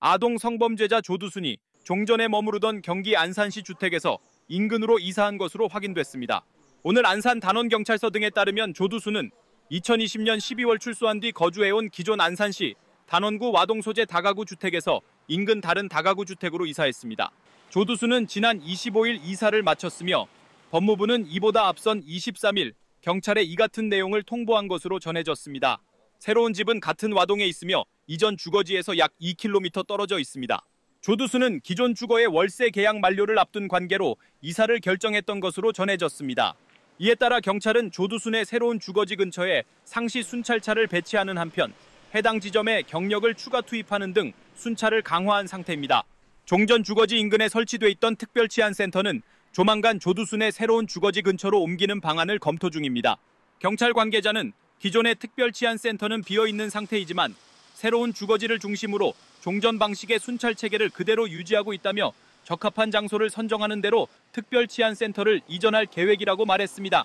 아동 성범죄자 조두순이 종전에 머무르던 경기 안산시 주택에서 인근으로 이사한 것으로 확인됐습니다. 오늘 안산 단원경찰서 등에 따르면 조두순은 2020년 12월 출소한 뒤 거주해온 기존 안산시 단원구 와동소재 다가구 주택에서 인근 다른 다가구 주택으로 이사했습니다. 조두순은 지난 25일 이사를 마쳤으며 법무부는 이보다 앞선 23일 경찰에 이 같은 내용을 통보한 것으로 전해졌습니다. 새로운 집은 같은 와동에 있으며 이전 주거지에서 약 2km 떨어져 있습니다. 조두수는 기존 주거의 월세 계약 만료를 앞둔 관계로 이사를 결정했던 것으로 전해졌습니다. 이에 따라 경찰은 조두순의 새로운 주거지 근처에 상시 순찰차를 배치하는 한편 해당 지점에 경력을 추가 투입하는 등 순찰을 강화한 상태입니다. 종전 주거지 인근에 설치돼 있던 특별치안센터는 조만간 조두순의 새로운 주거지 근처로 옮기는 방안을 검토 중입니다. 경찰 관계자는 기존의 특별치안센터는 비어있는 상태이지만 새로운 주거지를 중심으로 종전 방식의 순찰 체계를 그대로 유지하고 있다며 적합한 장소를 선정하는 대로 특별치안센터를 이전할 계획이라고 말했습니다.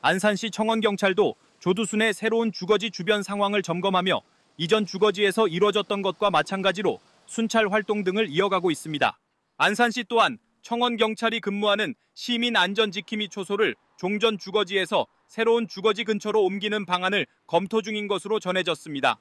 안산시 청원경찰도 조두순의 새로운 주거지 주변 상황을 점검하며 이전 주거지에서 이루어졌던 것과 마찬가지로 순찰 활동 등을 이어가고 있습니다. 안산시 또한 청원경찰이 근무하는 시민 안전 지킴이 초소를 종전 주거지에서 새로운 주거지 근처로 옮기는 방안을 검토 중인 것으로 전해졌습니다.